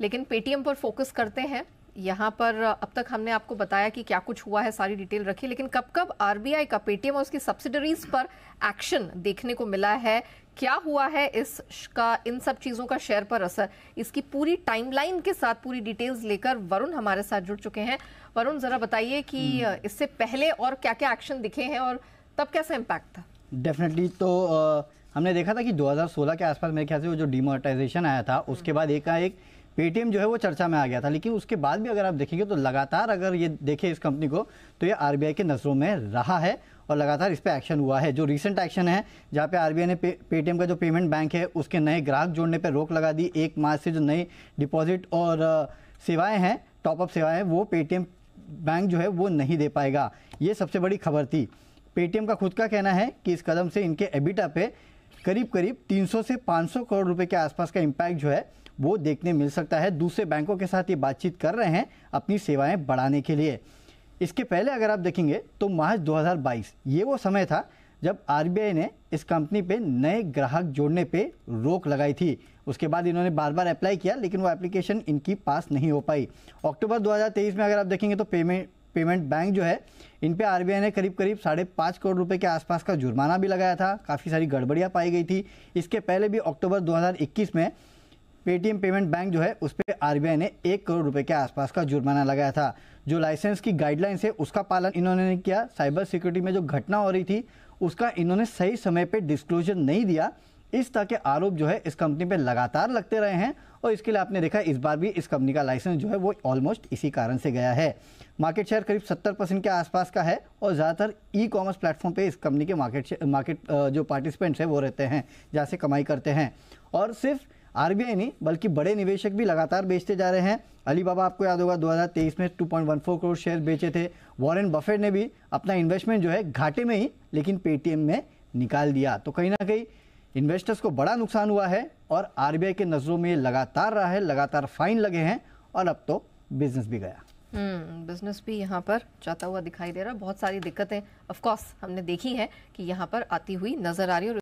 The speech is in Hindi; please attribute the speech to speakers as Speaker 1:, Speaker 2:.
Speaker 1: लेकिन पेटीएम पर फोकस करते हैं यहाँ पर अब तक हमने आपको बताया कि क्या कुछ हुआ है सारी डिटेल रखी लेकिन कब कब आरबीआई का पेटीएम और उसकी सब्सिडरीज पर एक्शन देखने को मिला है क्या हुआ है इसका इन सब चीज़ों का शेयर पर असर इसकी पूरी टाइमलाइन के साथ पूरी डिटेल्स लेकर वरुण हमारे साथ जुड़ चुके हैं वरुण ज़रा बताइए कि हम्म। इससे पहले और क्या क्या एक्शन दिखे हैं और तब कैसा इम्पैक्ट था
Speaker 2: डेफिनेटली तो आ, हमने देखा था कि 2016 के आसपास मेरे ख्याल से वो जो डिमोनेटाइजेशन आया था उसके हम्म। बाद एक एक पेटीएम जो है वो चर्चा में आ गया था लेकिन उसके बाद भी अगर आप देखेंगे तो लगातार अगर ये देखें इस कंपनी को तो ये आरबीआई के नज़रों में रहा है और लगातार इस पर एक्शन हुआ है जो रिसेंट एक्शन है जहाँ पे आरबीआई ने पेटीएम का जो पेमेंट बैंक है उसके नए ग्राहक जोड़ने पर रोक लगा दी एक मार्च से जो नई डिपॉजिट और सेवाएँ हैं टॉपअप सेवाएँ वो पेटीएम बैंक जो है वो नहीं दे पाएगा ये सबसे बड़ी खबर थी पेटीएम का खुद का कहना है कि इस कदम से इनके एबिटा पे करीब करीब 300 से 500 करोड़ रुपए के आसपास का इम्पैक्ट जो है वो देखने मिल सकता है दूसरे बैंकों के साथ ये बातचीत कर रहे हैं अपनी सेवाएं बढ़ाने के लिए इसके पहले अगर आप देखेंगे तो मार्च 2022 ये वो समय था जब आर ने इस कंपनी पे नए ग्राहक जोड़ने पे रोक लगाई थी उसके बाद इन्होंने बार बार अप्लाई किया लेकिन वो एप्लीकेशन इनकी पास नहीं हो पाई अक्टूबर 2023 में अगर आप देखेंगे तो पेमेंट पेमेंट बैंक जो है इन पे आरबीआई ने करीब करीब साढ़े पाँच करोड़ रुपए के आसपास का जुर्माना भी लगाया था काफ़ी सारी गड़बड़ियाँ पाई गई थी इसके पहले भी अक्टूबर 2021 में पेटीएम पेमेंट बैंक जो है उस पर आर ने एक करोड़ रुपए के आसपास का जुर्माना लगाया था जो लाइसेंस की गाइडलाइंस है उसका पालन इन्होंने नहीं किया साइबर सिक्योरिटी में जो घटना हो रही थी उसका इन्होंने सही समय पर डिस्क्लोजर नहीं दिया इस तरह के आरोप जो है इस कंपनी पर लगातार लगते रहे हैं और इसके लिए आपने देखा इस बार भी इस कंपनी का लाइसेंस जो है वो ऑलमोस्ट इसी कारण से गया है मार्केट शेयर करीब 70 परसेंट के आसपास का है और ज़्यादातर ई कॉमर्स प्लेटफॉर्म पे इस कंपनी के मार्केट मार्केट जो पार्टिसिपेंट्स हैं वो रहते हैं जहाँ से कमाई करते हैं और सिर्फ आरबीआई नहीं बल्कि बड़े निवेशक भी लगातार बेचते जा रहे हैं अलीबाबा आपको याद होगा 2023 में 2.14 करोड़ शेयर बेचे थे वॉरेन बफेट ने भी अपना इन्वेस्टमेंट जो है घाटे में ही लेकिन पेटीएम में निकाल दिया तो कहीं ना कहीं इन्वेस्टर्स को बड़ा नुकसान हुआ है और आर के नज़रों में लगातार रहा है लगातार फाइन लगे हैं और अब तो बिजनेस भी गया
Speaker 1: बिजनेस हम्म, भी यहाँ पर जाता हुआ दिखाई दे रहा है बहुत सारी दिक्कतें ऑफ कोर्स हमने देखी है कि यहाँ पर आती हुई नजर आ रही है